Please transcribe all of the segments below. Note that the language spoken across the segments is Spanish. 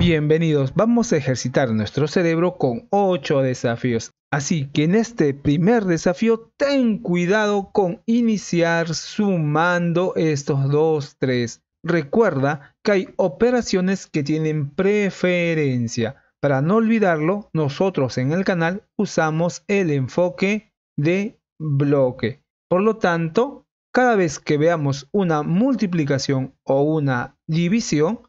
Bienvenidos, vamos a ejercitar nuestro cerebro con 8 desafíos. Así que en este primer desafío ten cuidado con iniciar sumando estos 2, 3. Recuerda que hay operaciones que tienen preferencia. Para no olvidarlo, nosotros en el canal usamos el enfoque de bloque. Por lo tanto, cada vez que veamos una multiplicación o una división,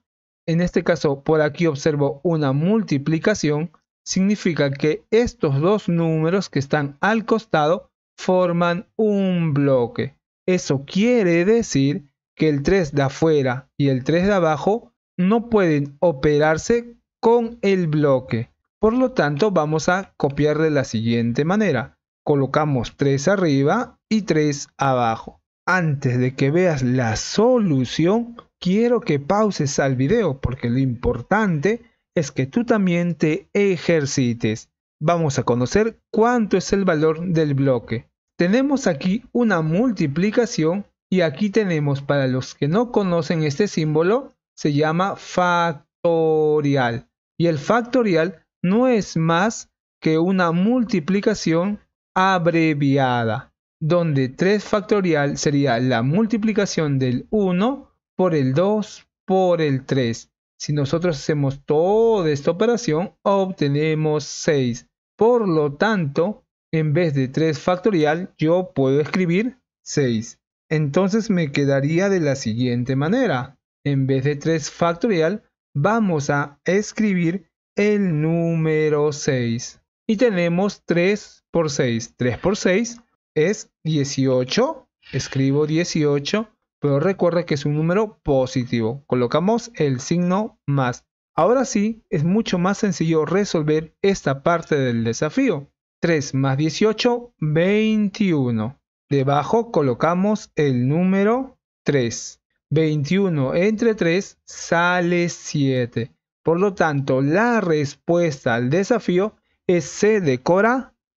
en este caso por aquí observo una multiplicación, significa que estos dos números que están al costado forman un bloque. Eso quiere decir que el 3 de afuera y el 3 de abajo no pueden operarse con el bloque. Por lo tanto, vamos a copiar de la siguiente manera. Colocamos 3 arriba y 3 abajo. Antes de que veas la solución, quiero que pauses al video porque lo importante es que tú también te ejercites. Vamos a conocer cuánto es el valor del bloque. Tenemos aquí una multiplicación y aquí tenemos para los que no conocen este símbolo, se llama factorial. Y el factorial no es más que una multiplicación abreviada, donde 3 factorial sería la multiplicación del 1 por el 2 por el 3. Si nosotros hacemos toda esta operación, obtenemos 6. Por lo tanto, en vez de 3 factorial, yo puedo escribir 6. Entonces me quedaría de la siguiente manera. En vez de 3 factorial, vamos a escribir el número 6. Y tenemos 3 por 6. 3 por 6 es 18. Escribo 18 pero recuerde que es un número positivo. Colocamos el signo más. Ahora sí, es mucho más sencillo resolver esta parte del desafío. 3 más 18, 21. Debajo colocamos el número 3. 21 entre 3 sale 7. Por lo tanto, la respuesta al desafío es C de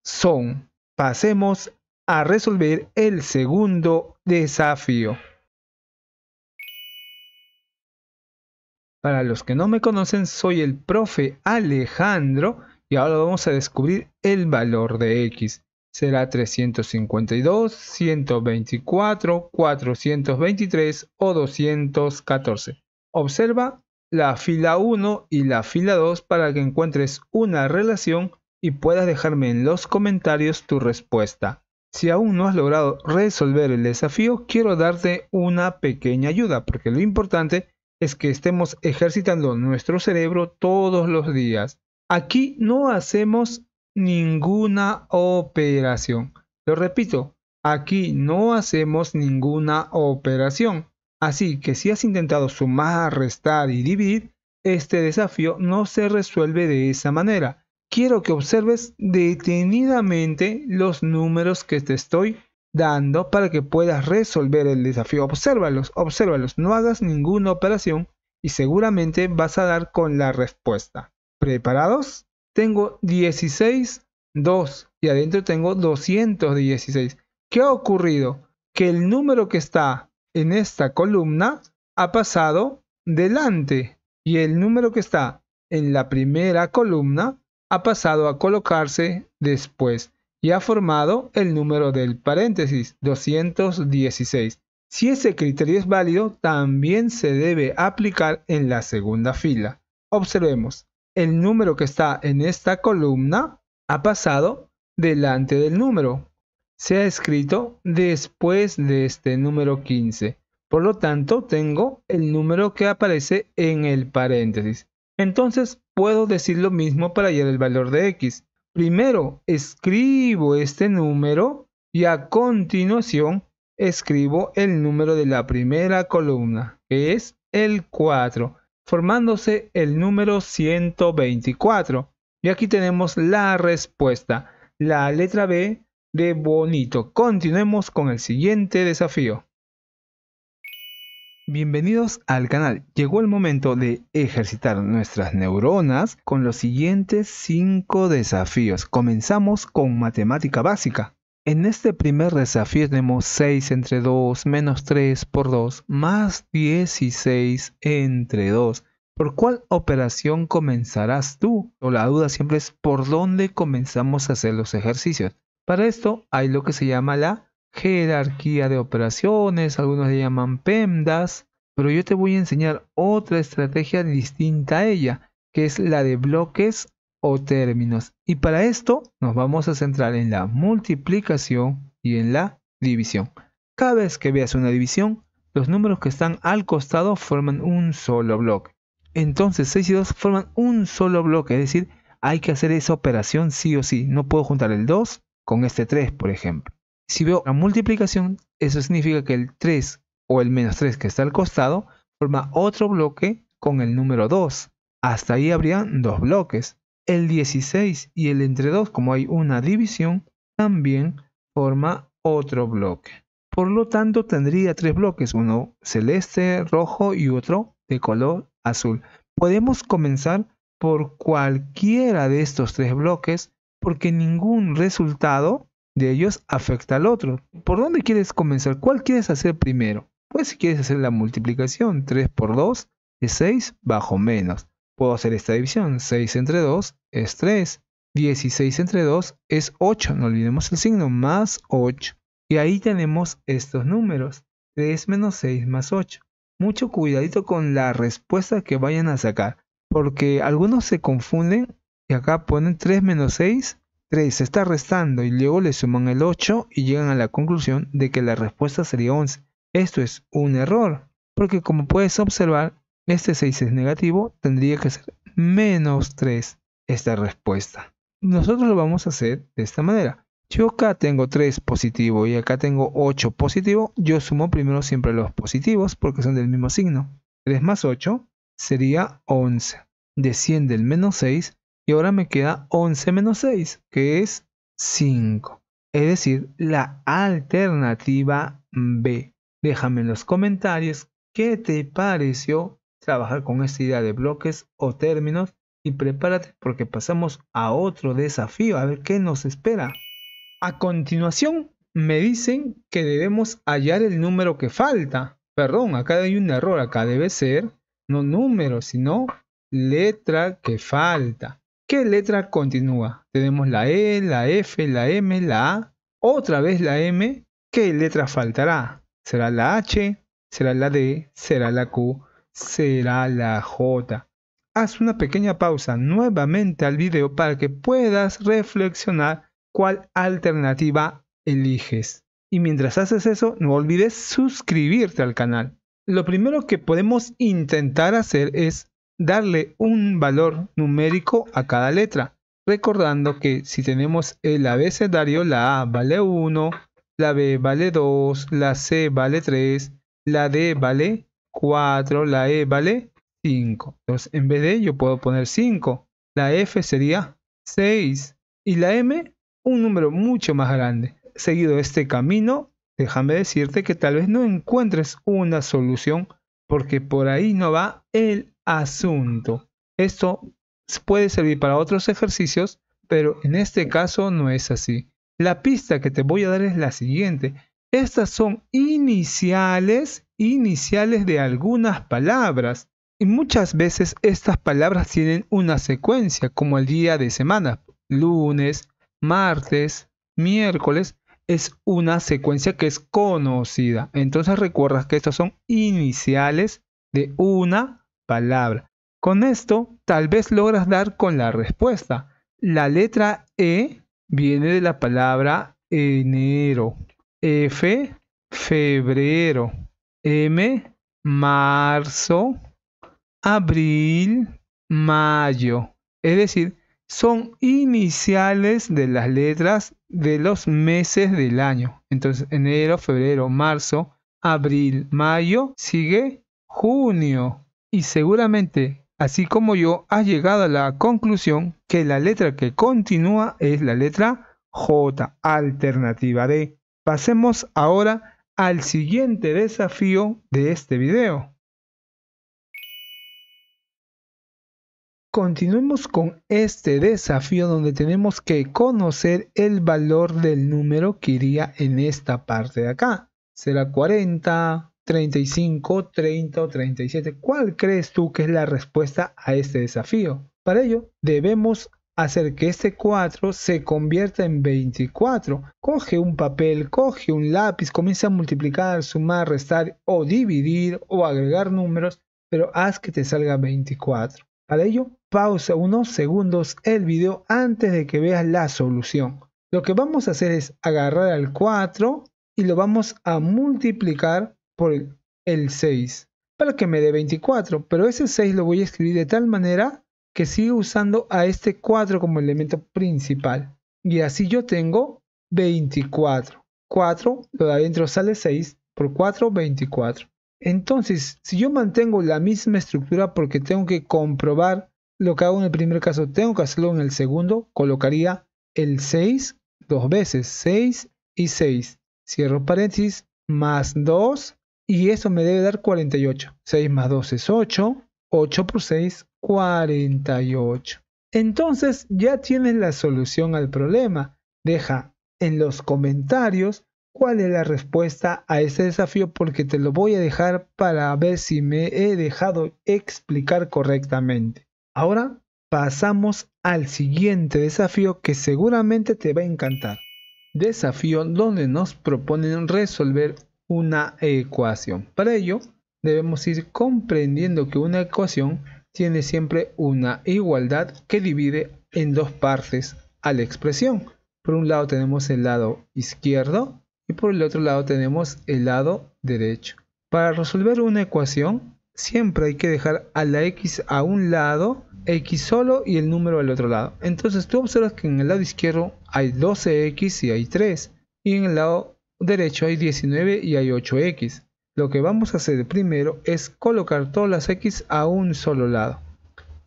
son. Pasemos a resolver el segundo desafío. Para los que no me conocen, soy el profe Alejandro y ahora vamos a descubrir el valor de X. Será 352, 124, 423 o 214. Observa la fila 1 y la fila 2 para que encuentres una relación y puedas dejarme en los comentarios tu respuesta. Si aún no has logrado resolver el desafío, quiero darte una pequeña ayuda porque lo importante es que estemos ejercitando nuestro cerebro todos los días. Aquí no hacemos ninguna operación. Lo repito, aquí no hacemos ninguna operación. Así que si has intentado sumar, restar y dividir, este desafío no se resuelve de esa manera. Quiero que observes detenidamente los números que te estoy dando para que puedas resolver el desafío. Obsérvalos, obsérvalos, no hagas ninguna operación y seguramente vas a dar con la respuesta. ¿Preparados? Tengo 16, 2 y adentro tengo 216. ¿Qué ha ocurrido? Que el número que está en esta columna ha pasado delante y el número que está en la primera columna ha pasado a colocarse después y ha formado el número del paréntesis 216. Si ese criterio es válido, también se debe aplicar en la segunda fila. Observemos, el número que está en esta columna ha pasado delante del número. Se ha escrito después de este número 15. Por lo tanto, tengo el número que aparece en el paréntesis. Entonces, puedo decir lo mismo para hallar el valor de x. Primero escribo este número y a continuación escribo el número de la primera columna, que es el 4, formándose el número 124. Y aquí tenemos la respuesta, la letra B de bonito. Continuemos con el siguiente desafío. Bienvenidos al canal. Llegó el momento de ejercitar nuestras neuronas con los siguientes 5 desafíos. Comenzamos con matemática básica. En este primer desafío tenemos 6 entre 2, menos 3 por 2, más 16 entre 2. ¿Por cuál operación comenzarás tú? O la duda siempre es por dónde comenzamos a hacer los ejercicios. Para esto hay lo que se llama la jerarquía de operaciones, algunos le llaman PEMDAS, pero yo te voy a enseñar otra estrategia distinta a ella, que es la de bloques o términos. Y para esto nos vamos a centrar en la multiplicación y en la división. Cada vez que veas una división, los números que están al costado forman un solo bloque. Entonces 6 y 2 forman un solo bloque, es decir, hay que hacer esa operación sí o sí. No puedo juntar el 2 con este 3, por ejemplo. Si veo la multiplicación, eso significa que el 3 o el menos 3 que está al costado forma otro bloque con el número 2. Hasta ahí habrían dos bloques. El 16 y el entre 2, como hay una división, también forma otro bloque. Por lo tanto, tendría tres bloques, uno celeste, rojo y otro de color azul. Podemos comenzar por cualquiera de estos tres bloques porque ningún resultado de ellos afecta al otro. ¿Por dónde quieres comenzar? ¿Cuál quieres hacer primero? Pues si quieres hacer la multiplicación, 3 por 2 es 6 bajo menos. Puedo hacer esta división, 6 entre 2 es 3, 16 entre 2 es 8, no olvidemos el signo, más 8. Y ahí tenemos estos números, 3 menos 6 más 8. Mucho cuidadito con la respuesta que vayan a sacar, porque algunos se confunden y acá ponen 3 menos 6 3 se está restando y luego le suman el 8 y llegan a la conclusión de que la respuesta sería 11. Esto es un error, porque como puedes observar, este 6 es negativo, tendría que ser menos 3 esta respuesta. Nosotros lo vamos a hacer de esta manera. Yo acá tengo 3 positivo y acá tengo 8 positivo, yo sumo primero siempre los positivos porque son del mismo signo. 3 más 8 sería 11. Desciende el menos 6 y ahora me queda 11 menos 6, que es 5. Es decir, la alternativa B. Déjame en los comentarios qué te pareció trabajar con esta idea de bloques o términos y prepárate porque pasamos a otro desafío, a ver qué nos espera. A continuación, me dicen que debemos hallar el número que falta. Perdón, acá hay un error, acá debe ser no número, sino letra que falta. ¿Qué letra continúa? Tenemos la E, la F, la M, la A, otra vez la M. ¿Qué letra faltará? ¿Será la H? ¿Será la D? ¿Será la Q? ¿Será la J? Haz una pequeña pausa nuevamente al video para que puedas reflexionar cuál alternativa eliges. Y mientras haces eso, no olvides suscribirte al canal. Lo primero que podemos intentar hacer es darle un valor numérico a cada letra, recordando que si tenemos el abecedario, la A vale 1, la B vale 2, la C vale 3, la D vale 4, la E vale 5. Entonces, en vez de yo puedo poner 5, la F sería 6 y la M un número mucho más grande. Seguido este camino, déjame decirte que tal vez no encuentres una solución porque por ahí no va el asunto. Esto puede servir para otros ejercicios, pero en este caso no es así. La pista que te voy a dar es la siguiente. Estas son iniciales, iniciales de algunas palabras. Y muchas veces estas palabras tienen una secuencia, como el día de semana. Lunes, martes, miércoles. Es una secuencia que es conocida. Entonces recuerdas que estas son iniciales de una palabra. Con esto, tal vez logras dar con la respuesta. La letra E viene de la palabra enero. F, febrero. M, marzo. Abril, mayo. Es decir, son iniciales de las letras de los meses del año. Entonces, enero, febrero, marzo, abril, mayo, sigue junio, y seguramente, así como yo, has llegado a la conclusión que la letra que continúa es la letra J, alternativa D. Pasemos ahora al siguiente desafío de este video. Continuemos con este desafío donde tenemos que conocer el valor del número que iría en esta parte de acá. ¿Será 40, 35, 30 o 37. ¿Cuál crees tú que es la respuesta a este desafío? Para ello, debemos hacer que este 4 se convierta en 24. Coge un papel, coge un lápiz, comienza a multiplicar, sumar, restar o dividir o agregar números, pero haz que te salga 24. Para ello, pausa unos segundos el video antes de que veas la solución. Lo que vamos a hacer es agarrar al 4 y lo vamos a multiplicar por el 6 para que me dé 24, pero ese 6 lo voy a escribir de tal manera que sigo usando a este 4 como elemento principal. Y así yo tengo 24. 4, lo de adentro sale 6, por 4, 24. Entonces, si yo mantengo la misma estructura porque tengo que comprobar lo que hago en el primer caso, tengo que hacerlo en el segundo, colocaría el 6 dos veces, 6 y 6. Cierro paréntesis, más 2 y eso me debe dar 48. 6 más 2 es 8. 8 por 6, 48. Entonces ya tienes la solución al problema. Deja en los comentarios cuál es la respuesta a este desafío porque te lo voy a dejar para ver si me he dejado explicar correctamente. Ahora pasamos al siguiente desafío que seguramente te va a encantar. Desafío donde nos proponen resolver una ecuación. Para ello, debemos ir comprendiendo que una ecuación tiene siempre una igualdad que divide en dos partes a la expresión. Por un lado tenemos el lado izquierdo y por el otro lado tenemos el lado derecho. Para resolver una ecuación siempre hay que dejar a la x a un lado, x solo y el número al otro lado. Entonces tú observas que en el lado izquierdo hay 12x y hay 3 y en el lado derecho hay 19 y hay 8x. Lo que vamos a hacer primero es colocar todas las x a un solo lado.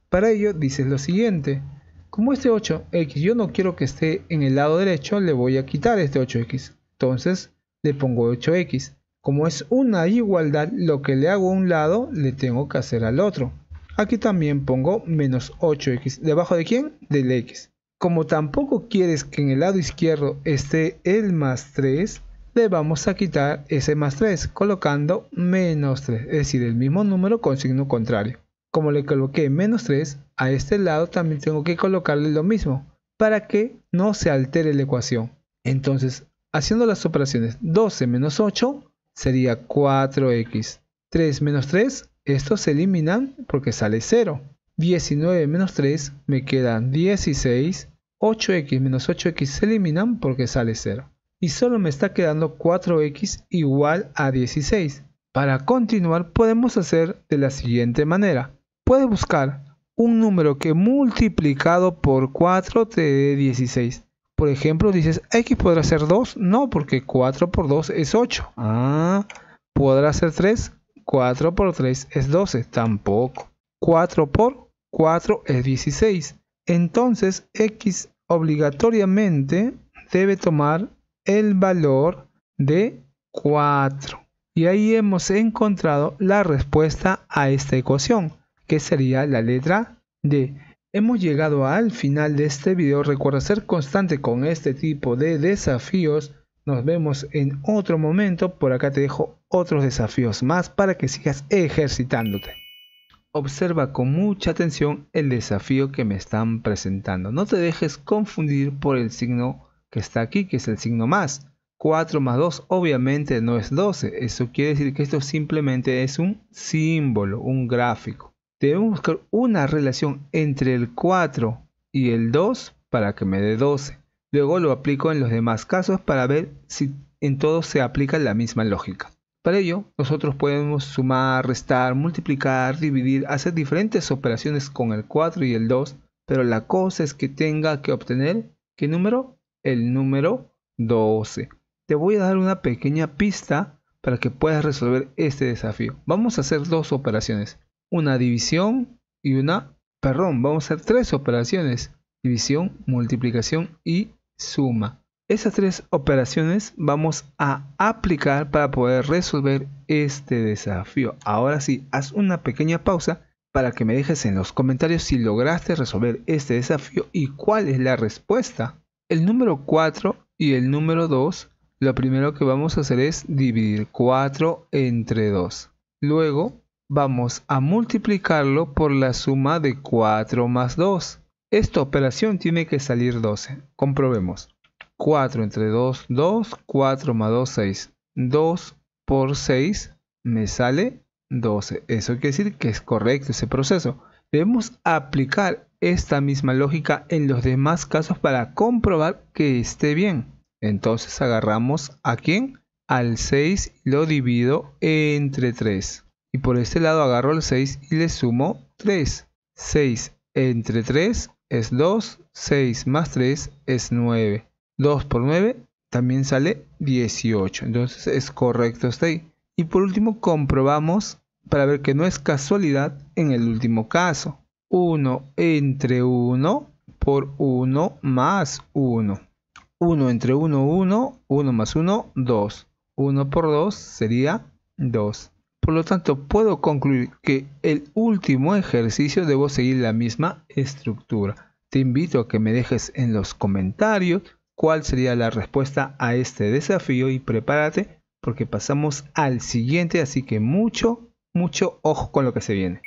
Para ello dices lo siguiente. Como este 8x yo no quiero que esté en el lado derecho, le voy a quitar este 8x. Entonces le pongo 8x. Como es una igualdad, lo que le hago a un lado le tengo que hacer al otro. Aquí también pongo menos 8x. ¿Debajo de quién? Del x. Como tampoco quieres que en el lado izquierdo esté el más 3, le este, vamos a quitar ese más 3 colocando menos 3, es decir, el mismo número con signo contrario. Como le coloqué menos 3, a este lado también tengo que colocarle lo mismo para que no se altere la ecuación. Entonces, haciendo las operaciones 12 menos 8 sería 4x. 3 menos 3, estos se eliminan porque sale 0. 19 menos 3 me quedan 16. 8x menos 8x se eliminan porque sale 0 y solo me está quedando 4x igual a 16. Para continuar podemos hacer de la siguiente manera. Puedes buscar un número que multiplicado por 4 te dé 16. Por ejemplo, dices, ¿x podrá ser 2? No, porque 4 por 2 es 8. Ah, ¿podrá ser 3? 4 por 3 es 12. Tampoco. 4 por 4 es 16. Entonces, x obligatoriamente debe tomar el valor de 4. Y ahí hemos encontrado la respuesta a esta ecuación, que sería la letra D. Hemos llegado al final de este video. Recuerda ser constante con este tipo de desafíos. Nos vemos en otro momento. Por acá te dejo otros desafíos más para que sigas ejercitándote. Observa con mucha atención el desafío que me están presentando. No te dejes confundir por el signo que está aquí, que es el signo más. 4 más 2 obviamente no es 12. Eso quiere decir que esto simplemente es un símbolo, un gráfico. Debemos buscar una relación entre el 4 y el 2 para que me dé 12. Luego lo aplico en los demás casos para ver si en todos se aplica la misma lógica. Para ello, nosotros podemos sumar, restar, multiplicar, dividir, hacer diferentes operaciones con el 4 y el 2, pero la cosa es que tenga que obtener, ¿qué número? el número 12. Te voy a dar una pequeña pista para que puedas resolver este desafío. Vamos a hacer dos operaciones. Una división y una... Perdón, vamos a hacer tres operaciones. División, multiplicación y suma. Esas tres operaciones vamos a aplicar para poder resolver este desafío. Ahora sí, haz una pequeña pausa para que me dejes en los comentarios si lograste resolver este desafío y cuál es la respuesta. El número 4 y el número 2, lo primero que vamos a hacer es dividir 4 entre 2. Luego vamos a multiplicarlo por la suma de 4 más 2. Esta operación tiene que salir 12. Comprobemos. 4 entre 2, 2. 4 más 2, 6. 2 por 6 me sale 12. Eso quiere decir que es correcto ese proceso. Debemos aplicar esta misma lógica en los demás casos para comprobar que esté bien. Entonces agarramos a quién? Al 6 y lo divido entre 3. Y por este lado agarro el 6 y le sumo 3. 6 entre 3 es 2, 6 más 3 es 9. 2 por 9 también sale 18. Entonces es correcto este ahí. Y por último comprobamos para ver que no es casualidad en el último caso. 1 entre 1 por 1 más 1. 1 entre 1, 1. 1 más 1, 2. 1 por 2 sería 2. Por lo tanto, puedo concluir que el último ejercicio debo seguir la misma estructura. Te invito a que me dejes en los comentarios cuál sería la respuesta a este desafío y prepárate porque pasamos al siguiente, así que mucho, mucho ojo con lo que se viene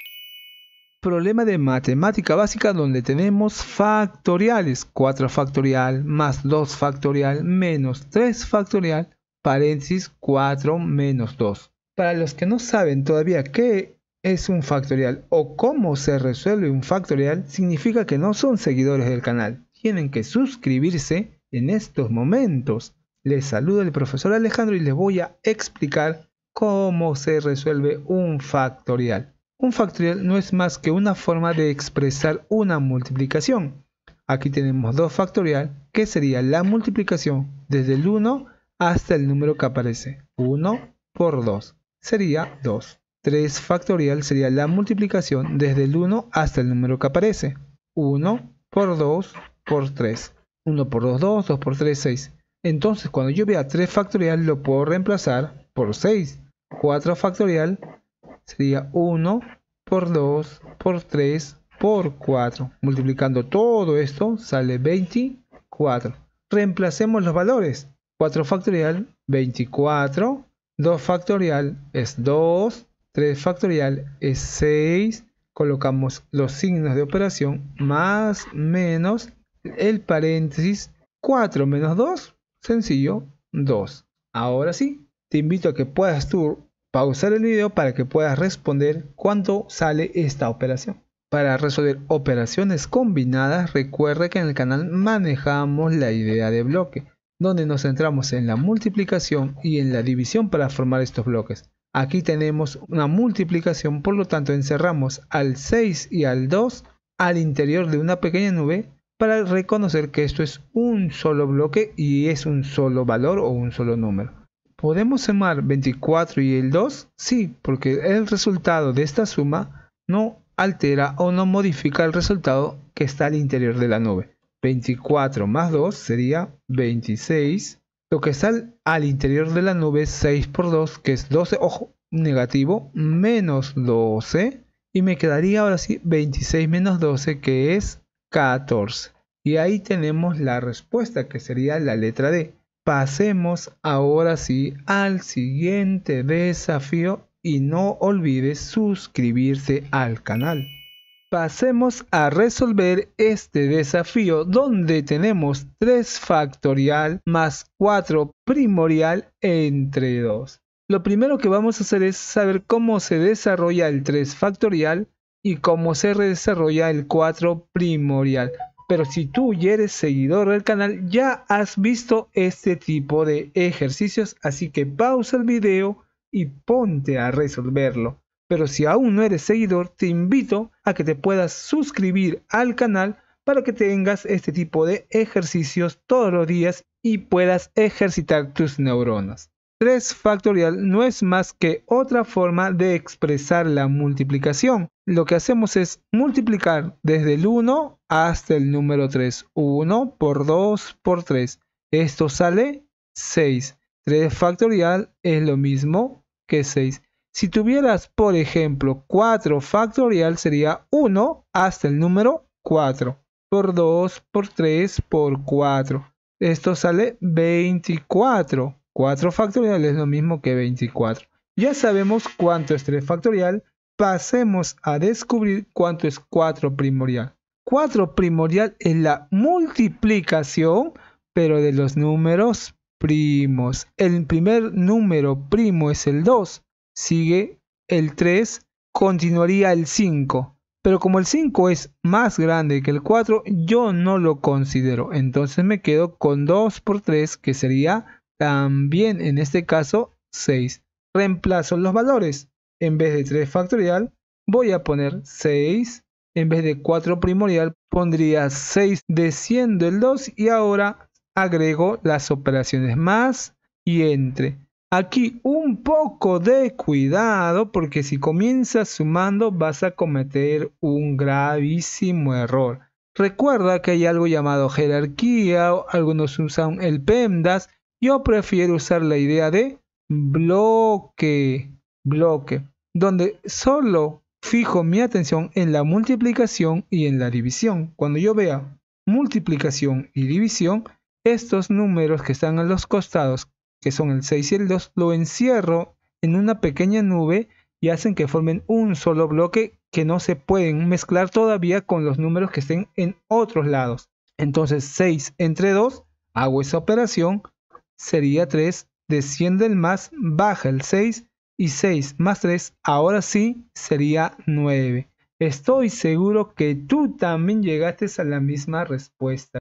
problema de matemática básica donde tenemos factoriales. 4 factorial más 2 factorial menos 3 factorial, paréntesis 4 menos 2. Para los que no saben todavía qué es un factorial o cómo se resuelve un factorial, significa que no son seguidores del canal. Tienen que suscribirse en estos momentos. Les saluda el profesor Alejandro y les voy a explicar cómo se resuelve un factorial. Un factorial no es más que una forma de expresar una multiplicación. Aquí tenemos 2 factorial, que sería la multiplicación desde el 1 hasta el número que aparece. 1 por 2 sería 2. 3 factorial sería la multiplicación desde el 1 hasta el número que aparece. 1 por 2 por 3. 1 por 2, 2, 2 por 3, 6. Entonces cuando yo vea 3 factorial lo puedo reemplazar por 6. 4 factorial sería 1 por 2 por 3 por 4. Multiplicando todo esto sale 24. Reemplacemos los valores. 4 factorial, 24. 2 factorial es 2. 3 factorial es 6. Colocamos los signos de operación más menos el paréntesis 4 menos 2. Sencillo, 2. Ahora sí, te invito a que puedas tú pausar el video para que puedas responder cuándo sale esta operación. Para resolver operaciones combinadas, recuerda que en el canal manejamos la idea de bloque, donde nos centramos en la multiplicación y en la división para formar estos bloques. Aquí tenemos una multiplicación, por lo tanto encerramos al 6 y al 2 al interior de una pequeña nube para reconocer que esto es un solo bloque y es un solo valor o un solo número. ¿Podemos sumar 24 y el 2? Sí, porque el resultado de esta suma no altera o no modifica el resultado que está al interior de la nube. 24 más 2 sería 26. Lo que está al, interior de la nube es 6 por 2, que es 12, ojo, negativo, menos 12. Y me quedaría ahora sí 26 menos 12, que es 14. Y ahí tenemos la respuesta, que sería la letra D. Pasemos ahora sí al siguiente desafío y no olvides suscribirse al canal. Pasemos a resolver este desafío donde tenemos 3 factorial más 4 primorial entre 2. Lo primero que vamos a hacer es saber cómo se desarrolla el 3 factorial y cómo se desarrolla el 4 primorial. Pero si tú ya eres seguidor del canal, ya has visto este tipo de ejercicios, así que pausa el video y ponte a resolverlo. Pero si aún no eres seguidor, te invito a que te puedas suscribir al canal para que tengas este tipo de ejercicios todos los días y puedas ejercitar tus neuronas. 3 factorial no es más que otra forma de expresar la multiplicación. Lo que hacemos es multiplicar desde el 1 hasta el número 3. 1 por 2 por 3. Esto sale 6. 3 factorial es lo mismo que 6. Si tuvieras, por ejemplo, 4 factorial sería 1 hasta el número 4. Por 2, por 3, por 4. Esto sale 24 4 factorial es lo mismo que 24. Ya sabemos cuánto es 3 factorial, pasemos a descubrir cuánto es 4 primordial. 4 primordial es la multiplicación, pero de los números primos. El primer número primo es el 2, sigue el 3, continuaría el 5. Pero como el 5 es más grande que el 4, yo no lo considero. Entonces me quedo con 2 por 3, que sería también en este caso 6. Reemplazo los valores. En vez de 3 factorial voy a poner 6. En vez de 4 primordial pondría 6 desciendo el 2 y ahora agrego las operaciones más y entre. Aquí un poco de cuidado porque si comienzas sumando vas a cometer un gravísimo error. Recuerda que hay algo llamado jerarquía, algunos usan el PEMDAS yo prefiero usar la idea de bloque, bloque, donde solo fijo mi atención en la multiplicación y en la división. Cuando yo vea multiplicación y división, estos números que están a los costados, que son el 6 y el 2, lo encierro en una pequeña nube y hacen que formen un solo bloque que no se pueden mezclar todavía con los números que estén en otros lados. Entonces 6 entre 2, hago esa operación sería 3, desciende el más, baja el 6 y 6 más 3, ahora sí sería 9. Estoy seguro que tú también llegaste a la misma respuesta.